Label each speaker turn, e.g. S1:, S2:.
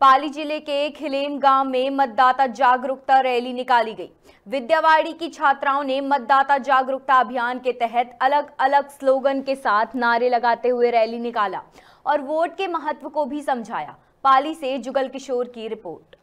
S1: पाली जिले के खिलेम गांव में मतदाता जागरूकता रैली निकाली गई विद्यावाड़ी की छात्राओं ने मतदाता जागरूकता अभियान के तहत अलग अलग स्लोगन के साथ नारे लगाते हुए रैली निकाला और वोट के महत्व को भी समझाया पाली से जुगल किशोर की रिपोर्ट